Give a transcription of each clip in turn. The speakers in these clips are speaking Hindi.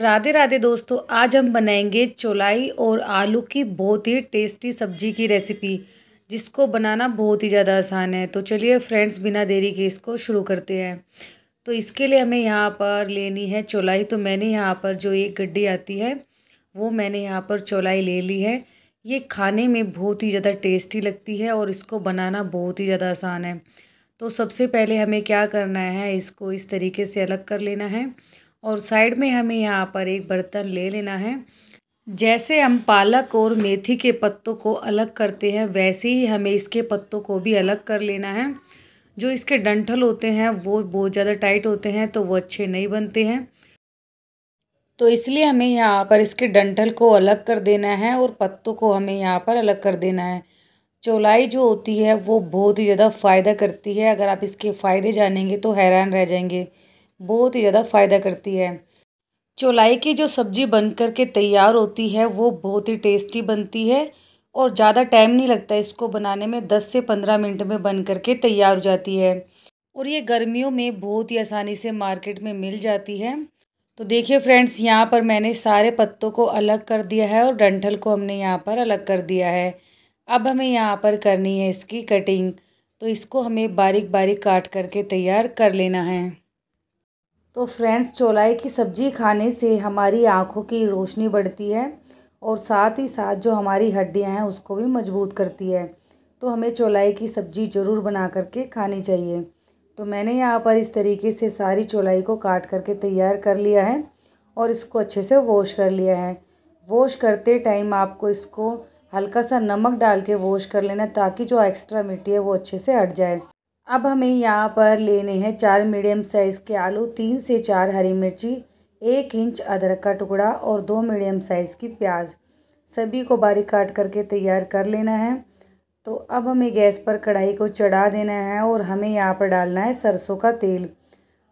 राधे राधे दोस्तों आज हम बनाएंगे चौलाई और आलू की बहुत ही टेस्टी सब्जी की रेसिपी जिसको बनाना बहुत ही ज़्यादा आसान है तो चलिए फ्रेंड्स बिना देरी के इसको शुरू करते हैं तो इसके लिए हमें यहाँ पर लेनी है चौलाई तो मैंने यहाँ पर जो एक गड्डी आती है वो मैंने यहाँ पर चौलाई ले ली है ये खाने में बहुत ही ज़्यादा टेस्टी लगती है और इसको बनाना बहुत ही ज़्यादा आसान है तो सबसे पहले हमें क्या करना है इसको इस तरीके से अलग कर लेना है और साइड में हमें यहाँ पर एक बर्तन ले लेना है जैसे हम पालक और मेथी के पत्तों को अलग करते हैं वैसे ही हमें इसके पत्तों को भी अलग कर लेना है जो इसके डंठल होते हैं वो बहुत ज़्यादा टाइट होते हैं तो वो अच्छे नहीं बनते हैं तो इसलिए हमें यहाँ पर इसके डंठल को अलग कर देना है और पत्तों को हमें यहाँ पर अलग कर देना है चौलाई जो होती है वो बहुत ही ज़्यादा फ़ायदा करती है अगर आप इसके फ़ायदे जानेंगे तो हैरान रह जाएंगे बहुत ही ज़्यादा फ़ायदा करती है चौलाई की जो सब्ज़ी बन कर के तैयार होती है वो बहुत ही टेस्टी बनती है और ज़्यादा टाइम नहीं लगता इसको बनाने में दस से पंद्रह मिनट में बन कर के तैयार हो जाती है और ये गर्मियों में बहुत ही आसानी से मार्केट में मिल जाती है तो देखिए फ्रेंड्स यहाँ पर मैंने सारे पत्तों को अलग कर दिया है और डंठल को हमने यहाँ पर अलग कर दिया है अब हमें यहाँ पर करनी है इसकी कटिंग तो इसको हमें बारीक बारीक काट करके तैयार कर लेना है तो फ्रेंड्स चौलाई की सब्ज़ी खाने से हमारी आँखों की रोशनी बढ़ती है और साथ ही साथ जो हमारी हड्डियाँ हैं उसको भी मजबूत करती है तो हमें चौलाई की सब्ज़ी ज़रूर बना करके खानी चाहिए तो मैंने यहाँ पर इस तरीके से सारी चौलाई को काट करके तैयार कर लिया है और इसको अच्छे से वॉश कर लिया है वॉश करते टाइम आपको इसको हल्का सा नमक डाल के वॉश कर लेना ताकि जो एक्स्ट्रा मिट्टी है वो अच्छे से हट जाए अब हमें यहाँ पर लेने हैं चार मीडियम साइज़ के आलू तीन से चार हरी मिर्ची एक इंच अदरक का टुकड़ा और दो मीडियम साइज़ की प्याज सभी को बारीक काट करके तैयार कर लेना है तो अब हमें गैस पर कढ़ाई को चढ़ा देना है और हमें यहाँ पर डालना है सरसों का तेल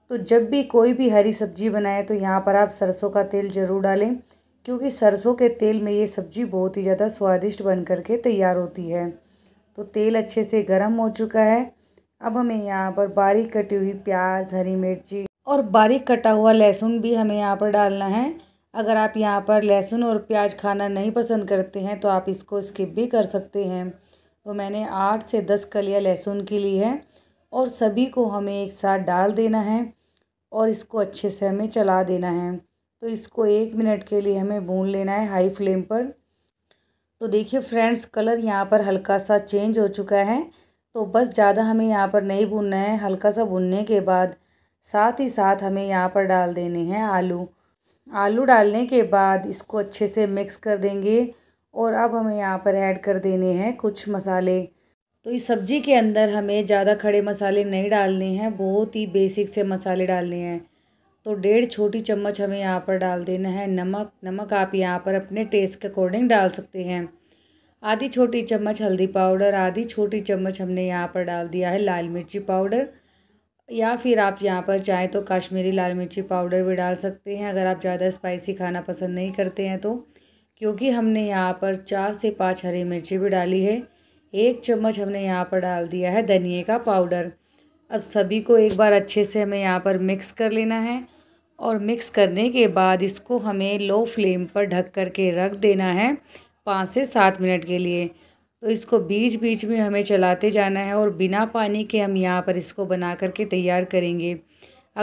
तो जब भी कोई भी हरी सब्जी बनाए तो यहाँ पर आप सरसों का तेल ज़रूर डालें क्योंकि सरसों के तेल में ये सब्ज़ी बहुत ही ज़्यादा स्वादिष्ट बन करके तैयार होती है तो तेल अच्छे से गर्म हो चुका है अब हमें यहाँ पर बारीक कटी हुई प्याज हरी मिर्ची और बारीक कटा हुआ लहसुन भी हमें यहाँ पर डालना है अगर आप यहाँ पर लहसुन और प्याज खाना नहीं पसंद करते हैं तो आप इसको स्किप भी कर सकते हैं तो मैंने आठ से दस कलिया लहसुन की ली है और सभी को हमें एक साथ डाल देना है और इसको अच्छे से हमें चला देना है तो इसको एक मिनट के लिए हमें भून लेना है हाई फ्लेम पर तो देखिए फ्रेंड्स कलर यहाँ पर हल्का सा चेंज हो चुका है तो बस ज़्यादा हमें यहाँ पर नहीं भुनना है हल्का सा भुनने के बाद साथ ही साथ हमें यहाँ पर डाल देने हैं आलू आलू डालने के बाद इसको अच्छे से मिक्स कर देंगे और अब हमें यहाँ पर ऐड कर देने हैं कुछ मसाले तो इस सब्ज़ी के अंदर हमें ज़्यादा खड़े मसाले नहीं डालने हैं बहुत ही बेसिक से मसाले डालने हैं तो डेढ़ छोटी चम्मच हमें यहाँ पर डाल देना है नमक नमक आप यहाँ पर अपने टेस्ट के अकॉर्डिंग डाल सकते हैं आधी छोटी चम्मच हल्दी पाउडर आधी छोटी चम्मच हमने यहाँ पर डाल दिया है लाल मिर्ची पाउडर या फिर आप यहाँ पर चाहें तो काश्मीरी लाल मिर्ची पाउडर भी डाल सकते हैं अगर आप ज़्यादा स्पाइसी खाना पसंद नहीं करते हैं तो क्योंकि हमने यहाँ पर चार से पाँच हरी मिर्ची भी डाली है एक चम्मच हमने यहाँ पर डाल दिया है धनिए का पाउडर अब सभी को एक बार अच्छे से हमें यहाँ पर मिक्स कर लेना है और मिक्स करने के बाद इसको हमें लो फ्लेम पर ढक कर के रख देना है पाँच से सात मिनट के लिए तो इसको बीच बीच में हमें चलाते जाना है और बिना पानी के हम यहाँ पर इसको बना करके तैयार करेंगे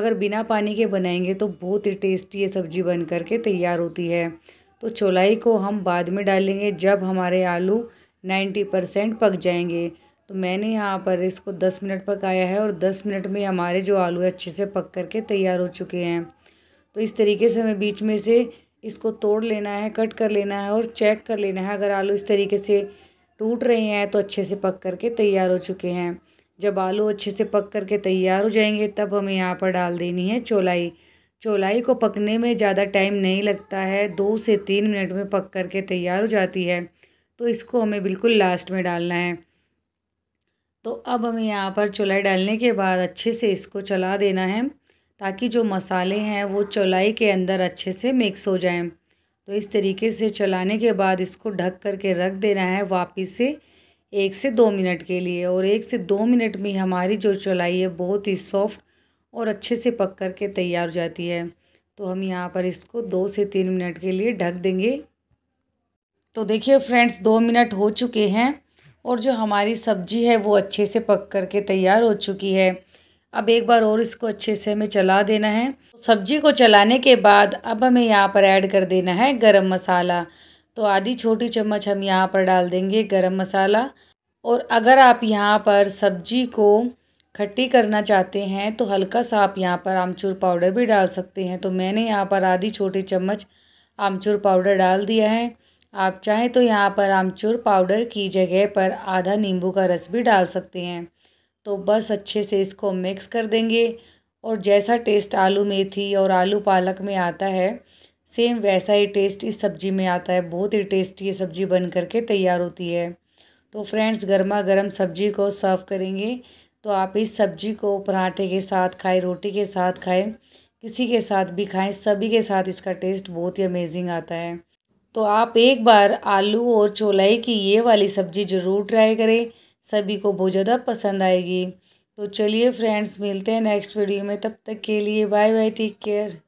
अगर बिना पानी के बनाएंगे तो बहुत ही टेस्टी ये सब्ज़ी बन करके तैयार होती है तो चौलाई को हम बाद में डालेंगे जब हमारे आलू नाइन्टी परसेंट पक जाएंगे तो मैंने यहाँ पर इसको दस मिनट पकाया है और दस मिनट में हमारे जो आलू है अच्छे से पक कर के तैयार हो चुके हैं तो इस तरीके से हमें बीच में से इसको तोड़ लेना है कट कर लेना है और चेक कर लेना है अगर आलू इस तरीके से टूट रहे हैं तो अच्छे से पक करके तैयार हो चुके हैं जब आलू अच्छे से पक करके तैयार हो जाएंगे तब हमें यहाँ पर डाल देनी है चौलाई चौलाई को पकने में ज़्यादा टाइम नहीं लगता है दो से तीन मिनट में पक करके तैयार हो जाती है तो इसको हमें बिल्कुल लास्ट में डालना है तो अब हमें यहाँ पर चौलाई डालने के बाद अच्छे से इसको चला देना है ताकि जो मसाले हैं वो चौलाई के अंदर अच्छे से मिक्स हो जाएं तो इस तरीके से चलाने के बाद इसको ढक करके रख देना है वापस से एक से दो मिनट के लिए और एक से दो मिनट में हमारी जो चलाई है बहुत ही सॉफ्ट और अच्छे से पक कर के तैयार हो जाती है तो हम यहाँ पर इसको दो से तीन मिनट के लिए ढक देंगे तो देखिए फ्रेंड्स दो मिनट हो चुके हैं और जो हमारी सब्जी है वो अच्छे से पक कर के तैयार हो चुकी है अब एक बार और इसको अच्छे से हमें चला देना है सब्जी को चलाने के बाद अब हमें यहाँ पर ऐड कर देना है गरम मसाला तो आधी छोटी चम्मच हम यहाँ पर डाल देंगे गरम मसाला और अगर आप यहाँ पर सब्जी को खट्टी करना चाहते हैं तो हल्का सा आप यहाँ पर आमचूर पाउडर भी डाल सकते हैं तो मैंने यहाँ पर आधी छोटी चम्मच आमचूर पाउडर डाल दिया है आप चाहें तो यहाँ पर आमचूर पाउडर की जगह पर आधा नींबू का रस भी डाल सकते हैं तो बस अच्छे से इसको मिक्स कर देंगे और जैसा टेस्ट आलू मेथी और आलू पालक में आता है सेम वैसा ही टेस्ट इस सब्ज़ी में आता है बहुत ही टेस्टी ये सब्ज़ी बन करके तैयार होती है तो फ्रेंड्स गर्मा गर्म सब्ज़ी को सर्व करेंगे तो आप इस सब्ज़ी को पराठे के साथ खाएं रोटी के साथ खाएं किसी के साथ भी खाएं सभी के साथ इसका टेस्ट बहुत ही अमेजिंग आता है तो आप एक बार आलू और चोलाई की ये वाली सब्ज़ी ज़रूर ट्राई करें सभी को बहुत ज़्यादा पसंद आएगी तो चलिए फ्रेंड्स मिलते हैं नेक्स्ट वीडियो में तब तक के लिए बाय बाय टेक केयर